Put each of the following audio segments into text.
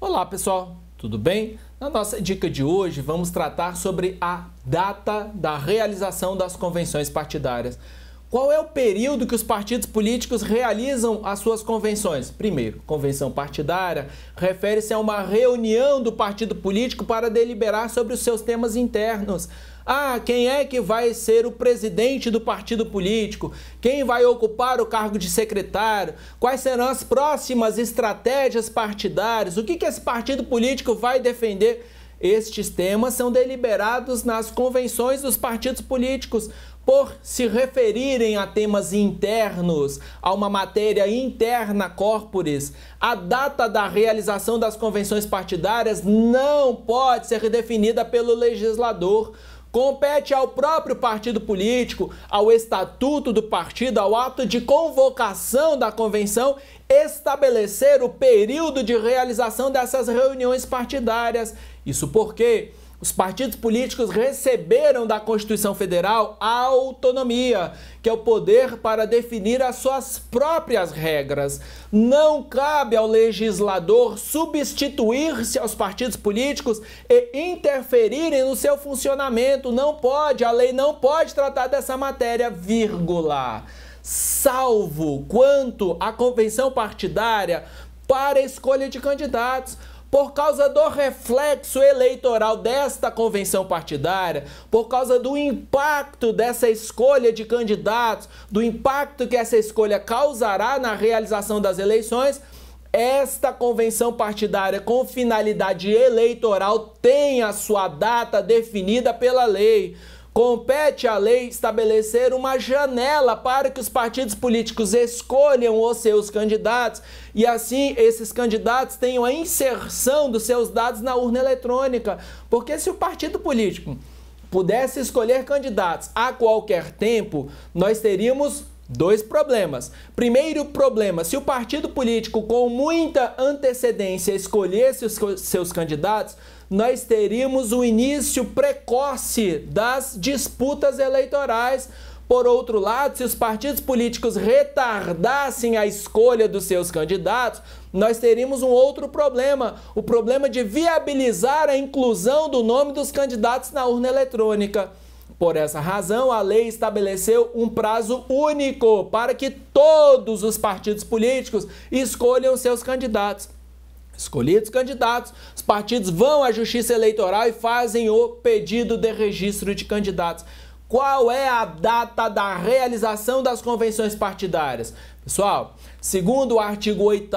Olá pessoal, tudo bem? Na nossa dica de hoje vamos tratar sobre a data da realização das convenções partidárias. Qual é o período que os partidos políticos realizam as suas convenções? Primeiro, convenção partidária refere-se a uma reunião do partido político para deliberar sobre os seus temas internos. Ah, quem é que vai ser o presidente do partido político? Quem vai ocupar o cargo de secretário? Quais serão as próximas estratégias partidárias? O que, que esse partido político vai defender? Estes temas são deliberados nas convenções dos partidos políticos por se referirem a temas internos, a uma matéria interna corporis, a data da realização das convenções partidárias não pode ser definida pelo legislador. Compete ao próprio partido político, ao estatuto do partido, ao ato de convocação da convenção, estabelecer o período de realização dessas reuniões partidárias. Isso porque os partidos políticos receberam da Constituição Federal a autonomia, que é o poder para definir as suas próprias regras. Não cabe ao legislador substituir-se aos partidos políticos e interferirem no seu funcionamento. Não pode, a lei não pode tratar dessa matéria, vírgula. Salvo quanto à convenção partidária para escolha de candidatos por causa do reflexo eleitoral desta convenção partidária, por causa do impacto dessa escolha de candidatos, do impacto que essa escolha causará na realização das eleições, esta convenção partidária com finalidade eleitoral tem a sua data definida pela lei. Compete à lei estabelecer uma janela para que os partidos políticos escolham os seus candidatos e assim esses candidatos tenham a inserção dos seus dados na urna eletrônica. Porque se o partido político pudesse escolher candidatos a qualquer tempo, nós teríamos Dois problemas. Primeiro problema: se o partido político com muita antecedência escolhesse os seus candidatos, nós teríamos o início precoce das disputas eleitorais. Por outro lado, se os partidos políticos retardassem a escolha dos seus candidatos, nós teríamos um outro problema: o problema de viabilizar a inclusão do nome dos candidatos na urna eletrônica. Por essa razão, a lei estabeleceu um prazo único para que todos os partidos políticos escolham seus candidatos. Escolhidos candidatos, os partidos vão à Justiça Eleitoral e fazem o pedido de registro de candidatos qual é a data da realização das convenções partidárias. Pessoal, segundo o artigo 8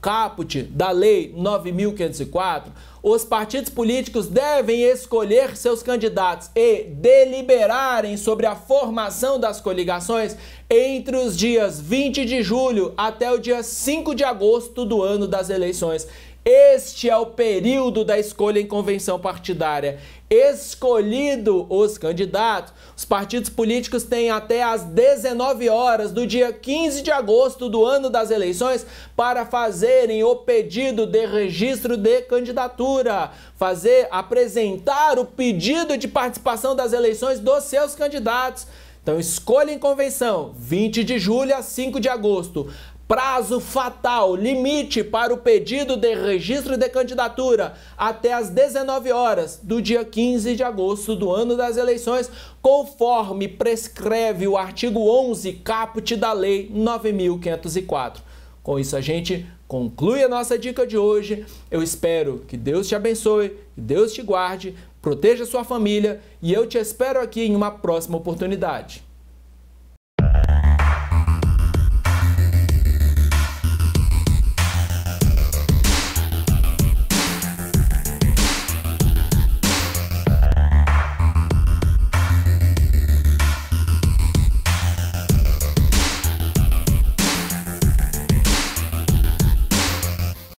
caput da Lei 9504, os partidos políticos devem escolher seus candidatos e deliberarem sobre a formação das coligações entre os dias 20 de julho até o dia 5 de agosto do ano das eleições. Este é o período da escolha em convenção partidária. Escolhido os candidatos, os partidos políticos têm até às 19 horas do dia 15 de agosto do ano das eleições para fazerem o pedido de registro de candidatura, fazer apresentar o pedido de participação das eleições dos seus candidatos. Então escolha em convenção, 20 de julho a 5 de agosto. Prazo fatal, limite para o pedido de registro de candidatura até às 19 horas do dia 15 de agosto do ano das eleições, conforme prescreve o artigo 11, caput da Lei 9504. Com isso a gente conclui a nossa dica de hoje. Eu espero que Deus te abençoe, que Deus te guarde, proteja sua família e eu te espero aqui em uma próxima oportunidade.